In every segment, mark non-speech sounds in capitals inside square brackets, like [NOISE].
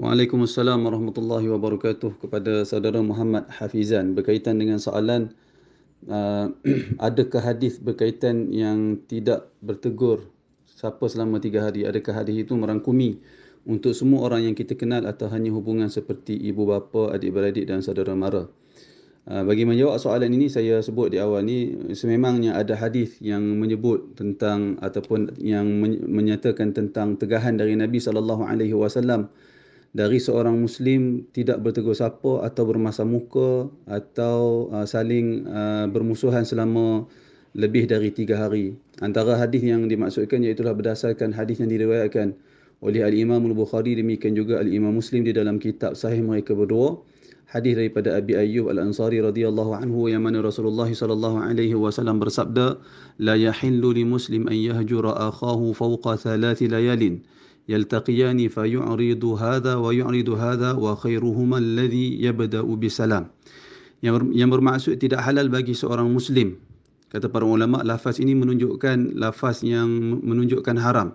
Waalaikumsalam warahmatullahi wabarakatuh kepada saudara Muhammad Hafizan berkaitan dengan soalan uh, [CLEARS THROAT] adakah hadis berkaitan yang tidak bertegur siapa selama tiga hari adakah hadis itu merangkumi untuk semua orang yang kita kenal atau hanya hubungan seperti ibu bapa, adik beradik dan saudara mara. Uh, bagi menjawab soalan ini saya sebut di awal ni sememangnya ada hadis yang menyebut tentang ataupun yang menyatakan tentang tegahan dari Nabi saw dari seorang muslim tidak bertegur sapa atau bermasa muka atau uh, saling uh, bermusuhan selama lebih dari tiga hari antara hadis yang dimaksudkan iaitu berdasarkan hadis yang diriwayatkan oleh al-Imam al-Bukhari demikian juga al-Imam Muslim di dalam kitab sahih mereka berdua hadis daripada Abi Ayyub Al-Ansari radhiyallahu anhu yang mana Rasulullah sallallahu alaihi wasallam bersabda la yahillu li muslim an yahjura akhahu fawqa thalath layalin يلتقيان فيعرض هذا ويعرض هذا وخيرهما الذي يبدأ بسلام yang yang bermaksud tidak halal bagi seorang muslim kata para ulama lafaz ini menunjukkan lafaz yang menunjukkan haram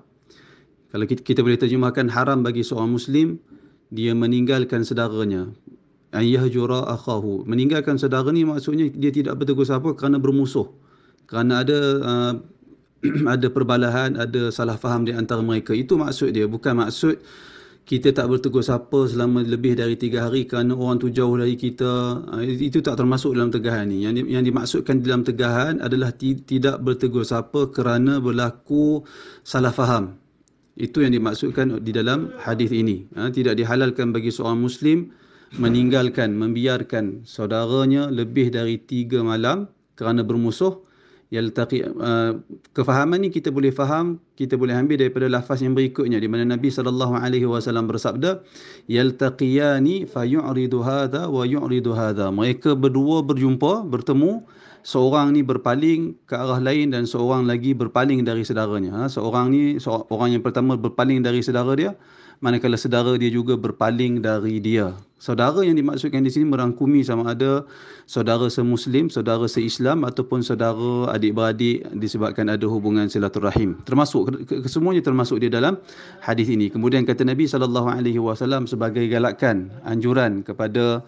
kalau kita, kita boleh terjemahkan haram bagi seorang muslim dia meninggalkan saudaranya Ayah yahjura akahu meninggalkan saudara ni maksudnya dia tidak bertegur sapa kerana bermusuh kerana ada uh, [CLEARS THROAT] ada perbalahan, ada salah faham di antara mereka. Itu maksud dia. Bukan maksud kita tak bertegur sapa selama lebih dari tiga hari kerana orang tu jauh dari kita. Ah, itu tak termasuk dalam tegahan ni. Yang, yang dimaksudkan dalam tegahan adalah tidak bertegur sapa kerana berlaku salah faham. Itu yang dimaksudkan di dalam hadis ini. Ah, tidak dihalalkan bagi seorang Muslim meninggalkan, membiarkan saudaranya lebih dari tiga malam kerana bermusuh yaltaqi uh, kefahaman ni kita boleh faham kita boleh ambil daripada lafaz yang berikutnya di mana Nabi sallallahu alaihi wasallam bersabda yaltaqiyani fayu'ridu hadha wa yu'ridu hadha mereka berdua berjumpa bertemu seorang ni berpaling ke arah lain dan seorang lagi berpaling dari saudaranya ha, seorang ni seorang yang pertama berpaling dari saudara dia manakala saudara dia juga berpaling dari dia. Saudara yang dimaksudkan di sini merangkumi sama ada saudara se-Muslim, saudara se-Islam ataupun saudara adik-beradik disebabkan ada hubungan silaturahim. Termasuk kesemuanya termasuk di dalam hadis ini. Kemudian kata Nabi sallallahu alaihi wasallam sebagai galakan, anjuran kepada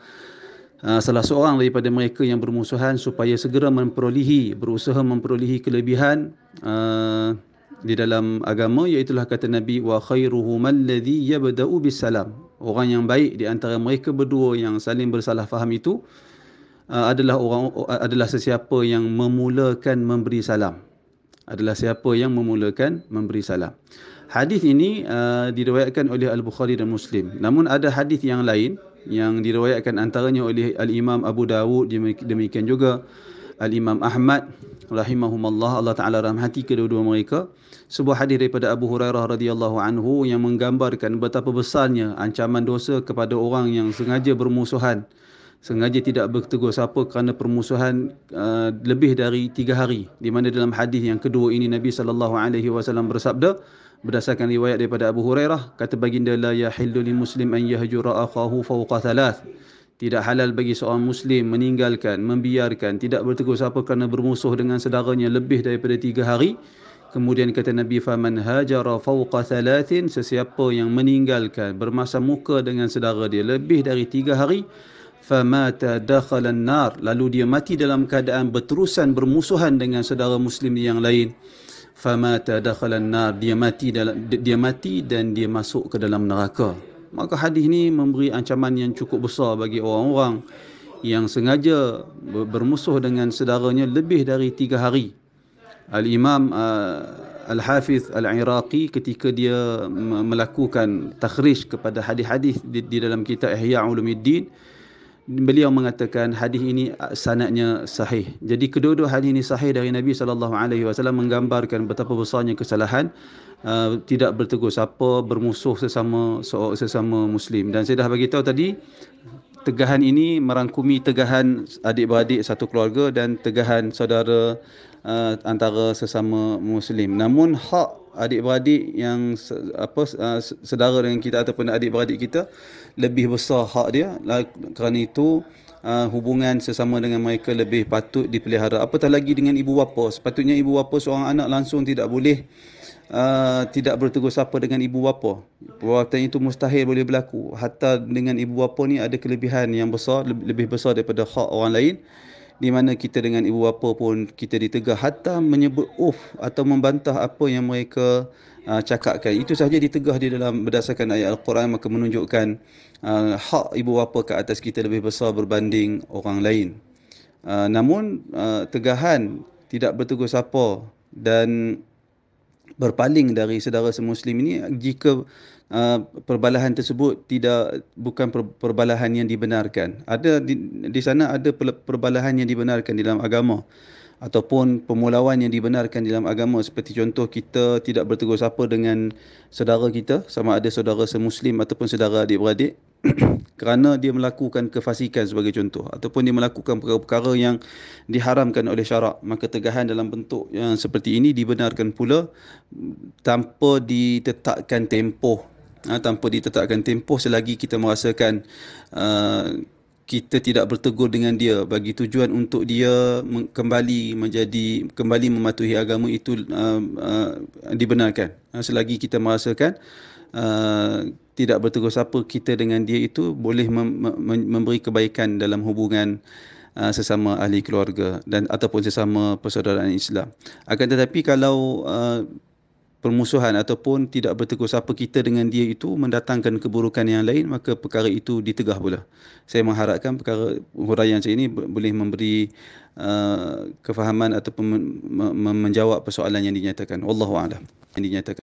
uh, salah seorang daripada mereka yang bermusuhan supaya segera memperolehi berusaha memperolehi kelebihan uh, di dalam agama iaitu kata Nabi wa khairuhu man ladhi yabda'u bisalam. Orang yang baik di antara mereka berdua yang saling bersalah faham itu uh, adalah orang uh, adalah sesiapa yang memulakan memberi salam. Adalah siapa yang memulakan memberi salam. Hadis ini uh, diriwayatkan oleh Al-Bukhari dan Muslim. Namun ada hadis yang lain yang diriwayatkan antaranya oleh Al-Imam Abu Dawud demikian juga Al-Imam Ahmad rahimahumullah Allah taala rahmati kedua-dua mereka sebuah hadis daripada Abu Hurairah radhiyallahu anhu yang menggambarkan betapa besarnya ancaman dosa kepada orang yang sengaja bermusuhan sengaja tidak bertegur sapa kerana permusuhan uh, lebih dari tiga hari di mana dalam hadis yang kedua ini Nabi sallallahu alaihi wasallam bersabda berdasarkan riwayat daripada Abu Hurairah kata baginda la yahillu muslim an yahjura akahu fawqa thalath tidak halal bagi seorang Muslim meninggalkan, membiarkan, tidak bertegur sapa kerana bermusuh dengan saudaranya lebih daripada tiga hari. Kemudian kata Nabi, فَمَنْ هَجَرَ فَوْقَ ثَلَاثٍ Sesiapa yang meninggalkan, bermasa muka dengan saudara dia lebih dari tiga hari, فَمَاتَ دَخَلَ النَّارِ Lalu dia mati dalam keadaan berterusan bermusuhan dengan saudara Muslim yang lain. فَمَاتَ دَخَلَ النَّارِ Dia mati, dalam, dia mati dan dia masuk ke dalam neraka maka hadis ini memberi ancaman yang cukup besar bagi orang-orang yang sengaja bermusuh dengan sedaranya lebih dari tiga hari. Al-Imam uh, Al-Hafiz Al-Iraqi ketika dia melakukan takhrish kepada hadis-hadis di, di dalam kitab Ihya Ulumuddin beliau mengatakan hadis ini uh, sanadnya sahih. Jadi kedua-dua hadis ini sahih dari Nabi sallallahu alaihi wasallam menggambarkan betapa besarnya kesalahan uh, tidak bertegur sapa bermusuh sesama sesama muslim dan saya dah bagi tahu tadi tegahan ini merangkumi tegahan adik-beradik satu keluarga dan tegahan saudara uh, antara sesama muslim namun hak adik-beradik yang apa uh, sedara dengan kita ataupun adik-beradik kita lebih besar hak dia lah, kerana itu uh, hubungan sesama dengan mereka lebih patut dipelihara apatah lagi dengan ibu bapa sepatutnya ibu bapa seorang anak langsung tidak boleh Uh, tidak bertegur sapa dengan ibu bapa perbuatan itu mustahil boleh berlaku hatta dengan ibu bapa ni ada kelebihan yang besar lebih besar daripada hak orang lain di mana kita dengan ibu bapa pun kita ditegah hatta menyebut uf atau membantah apa yang mereka uh, cakapkan itu sahaja ditegah di dalam berdasarkan ayat al-Quran maka menunjukkan uh, hak ibu bapa ke atas kita lebih besar berbanding orang lain uh, namun uh, tegahan tidak bertegur sapa dan berpaling dari saudara semuslim ini jika uh, perbalahan tersebut tidak bukan per, perbalahan yang dibenarkan ada di, di sana ada perbalahan yang dibenarkan dalam agama ataupun pemulauan yang dibenarkan dalam agama seperti contoh kita tidak bertegur sapa dengan saudara kita sama ada saudara semuslim ataupun saudara adik beradik [CLEARS THROAT] kerana dia melakukan kefasikan sebagai contoh ataupun dia melakukan perkara-perkara yang diharamkan oleh syarak maka tegahan dalam bentuk yang seperti ini dibenarkan pula mm, tanpa ditetapkan tempoh ha, tanpa ditetapkan tempoh selagi kita merasakan uh, kita tidak bertegur dengan dia bagi tujuan untuk dia kembali menjadi kembali mematuhi agama itu uh, uh, dibenarkan uh, selagi kita merasakan uh, tidak bertegur siapa kita dengan dia itu boleh mem- mem- memberi kebaikan dalam hubungan uh, sesama ahli keluarga dan ataupun sesama persaudaraan Islam akan tetapi kalau uh, permusuhan ataupun tidak bertegur sapa kita dengan dia itu mendatangkan keburukan yang lain maka perkara itu ditegah pula. Saya mengharapkan perkara huraian macam ini boleh memberi uh, kefahaman ataupun men- men- menjawab persoalan yang dinyatakan. Wallahu a'lam. Yang dinyatakan